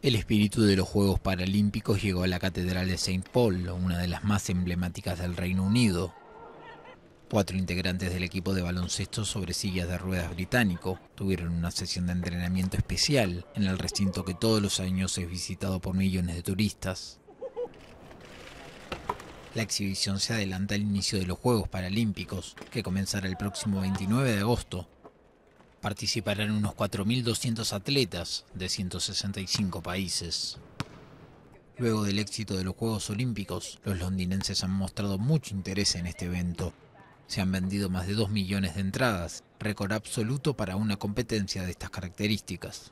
El espíritu de los Juegos Paralímpicos llegó a la Catedral de St. Paul, una de las más emblemáticas del Reino Unido. Cuatro integrantes del equipo de baloncesto sobre sillas de ruedas británico tuvieron una sesión de entrenamiento especial en el recinto que todos los años es visitado por millones de turistas. La exhibición se adelanta al inicio de los Juegos Paralímpicos, que comenzará el próximo 29 de agosto participarán unos 4.200 atletas de 165 países. Luego del éxito de los Juegos Olímpicos, los londinenses han mostrado mucho interés en este evento. Se han vendido más de 2 millones de entradas, récord absoluto para una competencia de estas características.